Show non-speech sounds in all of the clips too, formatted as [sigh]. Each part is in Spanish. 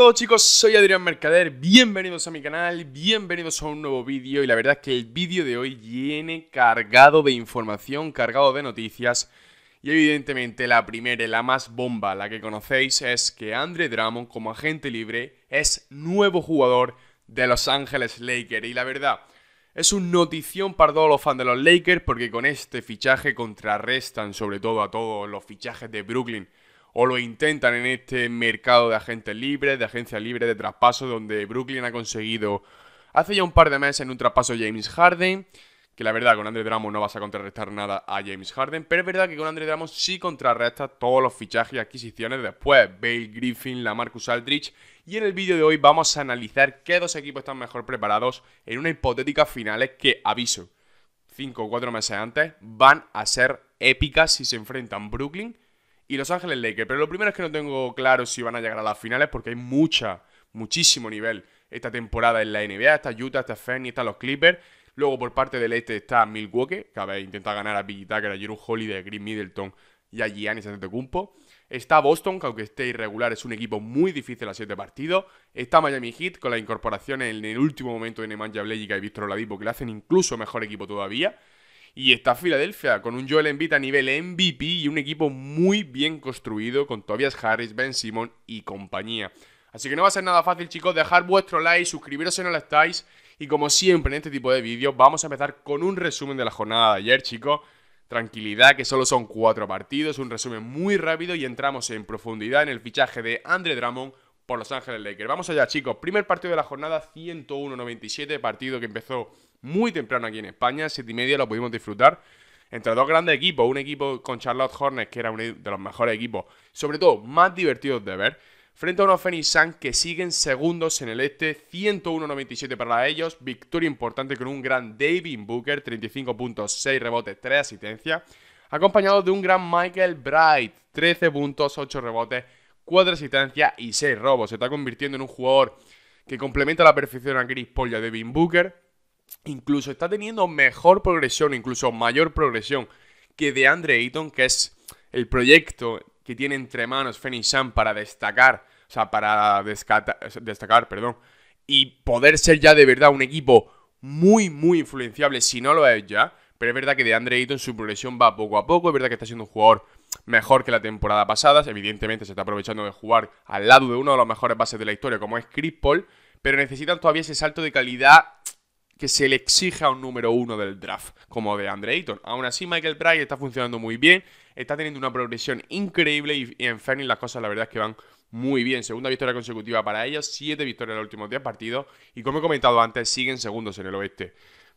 todos chicos, soy Adrián Mercader, bienvenidos a mi canal, bienvenidos a un nuevo vídeo y la verdad es que el vídeo de hoy viene cargado de información, cargado de noticias y evidentemente la primera y la más bomba, la que conocéis, es que Andre Drummond como agente libre es nuevo jugador de Los Ángeles Lakers y la verdad es un notición para todos los fans de los Lakers porque con este fichaje contrarrestan sobre todo a todos los fichajes de Brooklyn o lo intentan en este mercado de agentes libres, de agencias libres de traspaso, donde Brooklyn ha conseguido hace ya un par de meses en un traspaso James Harden, que la verdad con Andre Drummond no vas a contrarrestar nada a James Harden, pero es verdad que con Andre Drummond sí contrarresta todos los fichajes y adquisiciones después, Bale Griffin, Lamarcus Aldridge, y en el vídeo de hoy vamos a analizar qué dos equipos están mejor preparados en una hipotética finales que, aviso, 5 o 4 meses antes, van a ser épicas si se enfrentan Brooklyn y Los Ángeles Lakers. Pero lo primero es que no tengo claro si van a llegar a las finales porque hay mucha, muchísimo nivel esta temporada en la NBA. Está Utah, está Phoenix, están los Clippers. Luego por parte del este está Milwaukee, que a ver, intenta ganar a Big Tucker, a Jerome Holiday, a Green Middleton y a Giannis cumpo Está Boston, que aunque esté irregular, es un equipo muy difícil a siete partidos. Está Miami Heat, con la incorporación en el último momento de Nemanja Blejica y Víctor Oladipo, que le hacen incluso mejor equipo todavía. Y está Filadelfia con un Joel Embiid a nivel MVP y un equipo muy bien construido con Tobias Harris, Ben Simon y compañía. Así que no va a ser nada fácil, chicos, dejar vuestro like, suscribiros si no lo estáis. Y como siempre en este tipo de vídeos, vamos a empezar con un resumen de la jornada de ayer, chicos. Tranquilidad, que solo son cuatro partidos, un resumen muy rápido y entramos en profundidad en el fichaje de Andre Drummond los Ángeles Lakers. Vamos allá, chicos. Primer partido de la jornada, 101-97. Partido que empezó muy temprano aquí en España. Siete y media lo pudimos disfrutar. Entre dos grandes equipos. Un equipo con Charlotte Hornets, que era uno de los mejores equipos. Sobre todo, más divertidos de ver. Frente a unos Phoenix Suns que siguen segundos en el este. 101-97 para ellos. Victoria importante con un gran David Booker. 35 puntos, 6 rebotes, 3 asistencias. Acompañado de un gran Michael Bright. 13 puntos, 8 rebotes. Cuatro asistencias y seis robos. Se está convirtiendo en un jugador que complementa la perfección a Chris Paul de a Devin Booker. Incluso está teniendo mejor progresión, incluso mayor progresión que de Andre Ayton, que es el proyecto que tiene entre manos Fenny Sam para destacar, o sea, para destacar, perdón, y poder ser ya de verdad un equipo muy, muy influenciable si no lo es ya. Pero es verdad que de Andre Ayton su progresión va poco a poco, es verdad que está siendo un jugador mejor que la temporada pasada. Evidentemente se está aprovechando de jugar al lado de uno de los mejores bases de la historia, como es Chris pero necesitan todavía ese salto de calidad que se le exige a un número uno del draft, como de Andre Ayton. Aún así, Michael Bryant está funcionando muy bien, está teniendo una progresión increíble y, en Fernie las cosas la verdad es que van muy bien. Segunda victoria consecutiva para ellos, siete victorias en los últimos 10 partidos y como he comentado antes, siguen segundos en el oeste.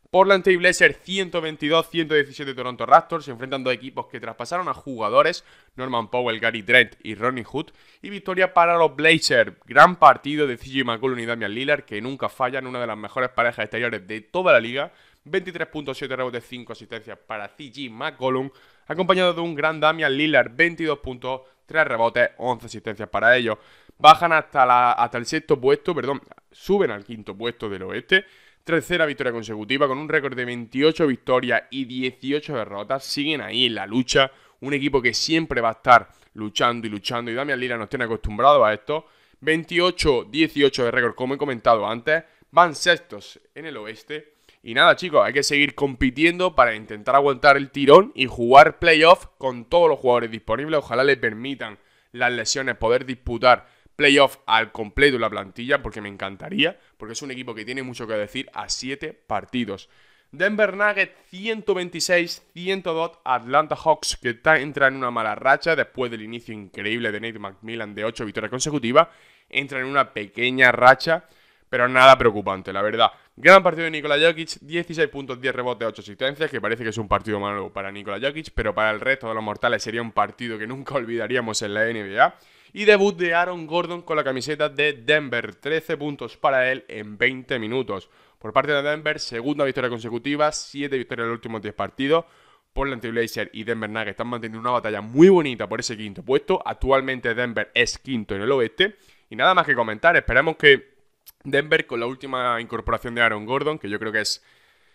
Portland y Blazers 122-117 Toronto Raptors. Se enfrentan dos equipos que traspasaron a jugadores, Norman Powell, Gary Trent y Ronnie Hood. Y victoria para los Blazers. Gran partido de CJ McCollum y Damian Lillard, que nunca fallan, una de las mejores parejas exteriores de toda la liga. 23.7 rebotes, 5 asistencias para CG McCollum, acompañado de un gran Damian Lillard, 22.3 puntos, rebotes, 11 asistencias para ellos. Bajan hasta, hasta el sexto puesto, perdón, suben al quinto puesto del oeste Tercera victoria consecutiva con un récord de 28 victorias y 18 derrotas. Siguen ahí en la lucha. Un equipo que siempre va a estar luchando y luchando. Y Damian Lira no tiene acostumbrados a esto. 28-18 de récord, como he comentado antes. Van sextos en el oeste. Y nada, chicos, hay que seguir compitiendo para intentar aguantar el tirón y jugar playoff con todos los jugadores disponibles. Ojalá les permitan las lesiones poder disputar playoff al completo la plantilla, porque me encantaría, porque es un equipo que tiene mucho que decir a 7 partidos. Denver Nuggets 126-102 Atlanta Hawks que entra en una mala racha después del inicio increíble de Nate McMillan de 8 victorias consecutivas, entra en una pequeña racha, pero nada preocupante, la verdad. Gran partido de Nikola Jokic, 16 puntos, 10 rebotes, 8 asistencias, que parece que es un partido malo para Nikola Jokic, pero para el resto de los mortales sería un partido que nunca [laughs] olvidaríamos en la NBA. Y debut de Aaron Gordon con la camiseta de Denver, 13 puntos para él en 20 minutos. Por parte de Denver, segunda victoria consecutiva, 7 victorias en los últimos 10 partidos. por Portland blazer y Denver Nuggets están manteniendo una batalla muy bonita por ese quinto puesto. Actualmente Denver es quinto en el oeste. Y nada más que comentar, esperamos que Denver con la última incorporación de Aaron Gordon, que yo creo que es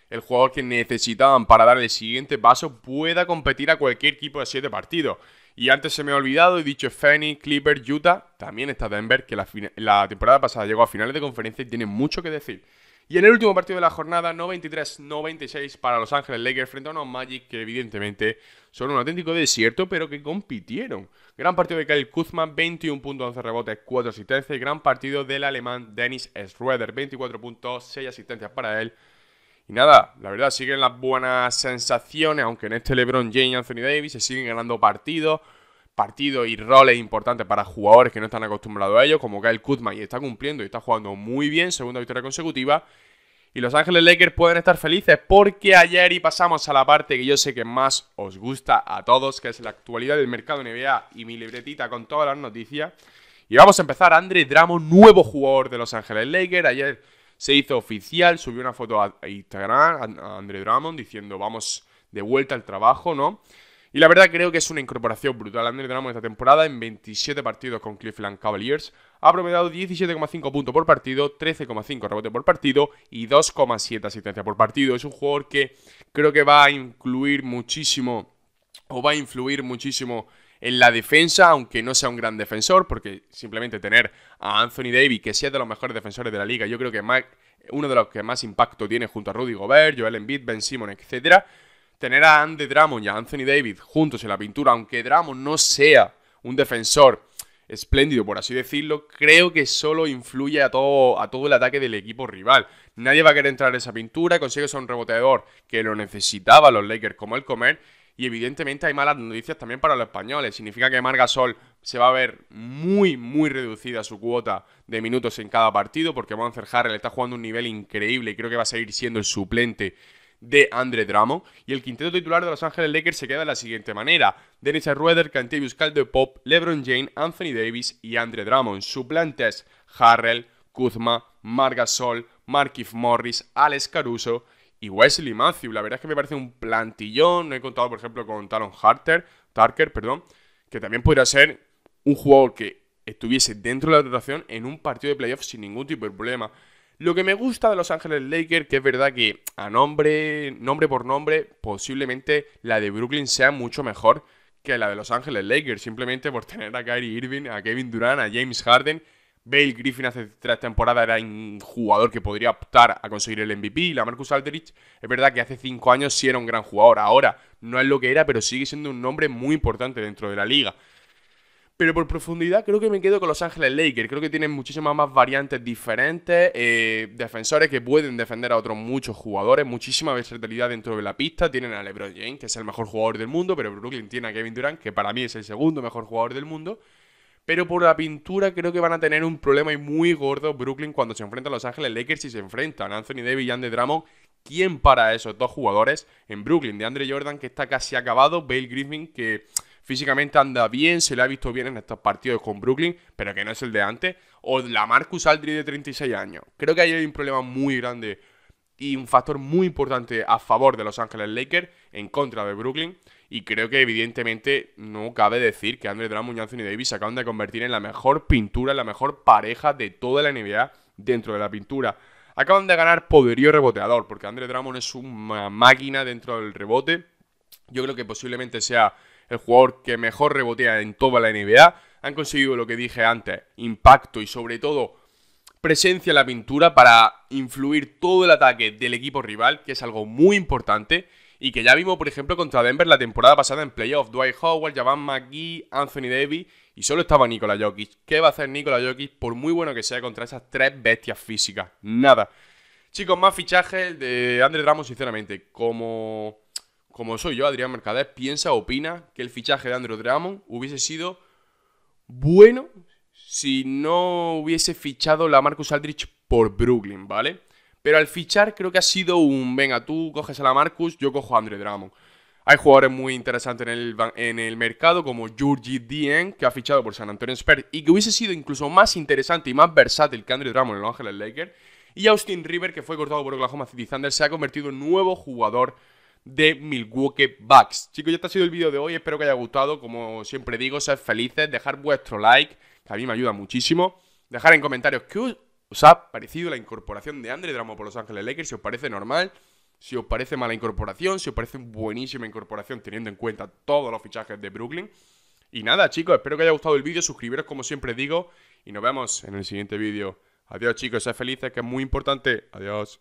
el jugador que necesitaban para dar el siguiente paso, pueda competir a cualquier equipo de siete partidos. Y antes se me ha olvidado, he dicho Phoenix, Clipper, Utah, también está Denver, que la, temporada pasada llegó a finales de conferencia y tiene mucho que decir. Y en el último partido de la jornada, 93-96 para Los Ángeles Lakers frente a unos Magic que evidentemente son un auténtico desierto, pero que compitieron. Gran partido de Kyle Kuzma, 21 11 rebotes, 4 asistencias. Y gran partido del alemán Dennis Schroeder, 24 puntos, asistencias para él. Y nada, la verdad siguen las buenas sensaciones, aunque en este LeBron James y Anthony Davis se siguen ganando partidos, partidos y roles importantes para jugadores que no están acostumbrados a ello. como Kyle Kuzma, y está cumpliendo y está jugando muy bien, segunda victoria consecutiva. Y Los Ángeles Lakers pueden estar felices porque ayer y pasamos a la parte que yo sé que más os gusta a todos, que es la actualidad del mercado NBA y mi libretita con todas las noticias. Y vamos a empezar, Andre Drummond, nuevo jugador de Los Ángeles Lakers. Ayer se hizo oficial, subió una foto a Instagram, a Andre Drummond, diciendo vamos de vuelta al trabajo, ¿no? Y la verdad creo que es una incorporación brutal. Andre Drummond esta temporada en 27 partidos con Cleveland Cavaliers ha promediado 17,5 puntos por partido, 13,5 rebotes por partido y 2,7 asistencias por partido. Es un jugador que creo que va a incluir muchísimo o va a influir muchísimo en la defensa, aunque no sea un gran defensor, porque simplemente tener a Anthony Davis, que sea de los mejores defensores de la liga, yo creo que es uno de los que más impacto tiene junto a Rudy Gobert, Joel Embiid, Ben Simon, etcétera tener a Andy Drummond y a Anthony David juntos en la pintura, aunque Drummond no sea un defensor espléndido, por así decirlo, creo que solo influye a todo, a todo el ataque del equipo rival. Nadie va a querer entrar en esa pintura, consigues a un reboteador que lo necesitaba los Lakers como el comer. Y evidentemente hay malas noticias también para los españoles. Significa que Margasol se va a ver muy, muy reducida su cuota de minutos en cada partido porque Monster Harrell está jugando un nivel increíble y creo que va a seguir siendo el suplente de Andre Drummond. Y el quinteto titular de Los Ángeles Lakers se queda de la siguiente manera. Dennis Rueder, Cantavius Caldepop, LeBron James, Anthony Davis y Andre Drummond. ...suplentes... Harrell, Kuzma, Margasol, Markif Morris, Alex Caruso y Wesley Matthew. La verdad es que me parece un plantillón. No he contado, por ejemplo, con Talon Harter, Tarker, perdón, que también podría ser un jugador que estuviese dentro de la rotación en un partido de playoffs sin ningún tipo de problema. Lo que me gusta de Los Ángeles Lakers, que es verdad que a nombre, nombre por nombre, posiblemente la de Brooklyn sea mucho mejor que la de Los Ángeles Lakers, simplemente por tener a Kyrie Irving, a Kevin Durant, a James Harden. Bale Griffin hace tres temporadas era un jugador que podría optar a conseguir el MVP. Y la Marcus Aldrich, es verdad que hace cinco años sí era un gran jugador. Ahora no es lo que era, pero sigue siendo un nombre muy importante dentro de la liga. Pero por profundidad creo que me quedo con Los Ángeles Lakers. Creo que tienen muchísimas más variantes diferentes, eh, defensores que pueden defender a otros muchos jugadores, muchísima versatilidad dentro de la pista. Tienen a LeBron James, que es el mejor jugador del mundo, pero Brooklyn tiene a Kevin Durant, que para mí es el segundo mejor jugador del mundo. Pero por la pintura creo que van a tener un problema muy gordo Brooklyn cuando se enfrenta a Los Ángeles Lakers y se enfrentan Anthony Davis y Andy Drummond. ¿Quién para esos dos jugadores en Brooklyn? De Andre Jordan, que está casi acabado, Bale Griffin, que Físicamente anda bien, se le ha visto bien en estos partidos con Brooklyn, pero que no es el de antes. O la Marcus Aldridge de 36 años. Creo que ahí hay un problema muy grande y un factor muy importante a favor de Los Ángeles Lakers en contra de Brooklyn. Y creo que evidentemente no cabe decir que Andre Drummond y Anthony Davis acaban de convertir en la mejor pintura, la mejor pareja de toda la NBA dentro de la pintura. Acaban de ganar poderío reboteador, porque Andre Drummond es una máquina dentro del rebote. Yo creo que posiblemente sea el jugador que mejor rebotea en toda la NBA. Han conseguido lo que dije antes, impacto y sobre todo presencia en la pintura para influir todo el ataque del equipo rival, que es algo muy importante y que ya vimos, por ejemplo, contra Denver la temporada pasada en playoffs. Dwight Howard, Javan McGee, Anthony Davis y solo estaba Nikola Jokic. ¿Qué va a hacer Nikola Jokic por muy bueno que sea contra esas tres bestias físicas? Nada. Chicos, más fichajes de Andre Ramos, sinceramente. Como como soy yo, Adrián Mercader, piensa, opina que el fichaje de Andrew Drummond hubiese sido bueno si no hubiese fichado la Marcus Aldrich por Brooklyn, ¿vale? Pero al fichar creo que ha sido un, venga, tú coges a la Marcus, yo cojo a Andre Drummond. Hay jugadores muy interesantes en el, mercado, como Georgie Dien, que ha fichado por San Antonio Spurs, y que hubiese sido incluso más interesante y más versátil que Andrew Drummond en Los Ángeles Lakers. Y Austin River, que fue cortado por Oklahoma City Thunder, se ha convertido en nuevo jugador de Milwaukee Bucks. Chicos, ya este ha sido el vídeo de hoy, espero que haya gustado. Como siempre digo, ser felices, dejar vuestro like, que a mí me ayuda muchísimo. Dejar en comentarios qué os ha parecido la incorporación de Andre Dramo por Los Ángeles Lakers, si os parece normal, si os parece mala incorporación, si os parece buenísima incorporación teniendo en cuenta todos los fichajes de Brooklyn. Y nada, chicos, espero que haya gustado el vídeo, suscribiros como siempre digo y nos vemos en el siguiente vídeo. Adiós, chicos, sed felices, que es muy importante. Adiós.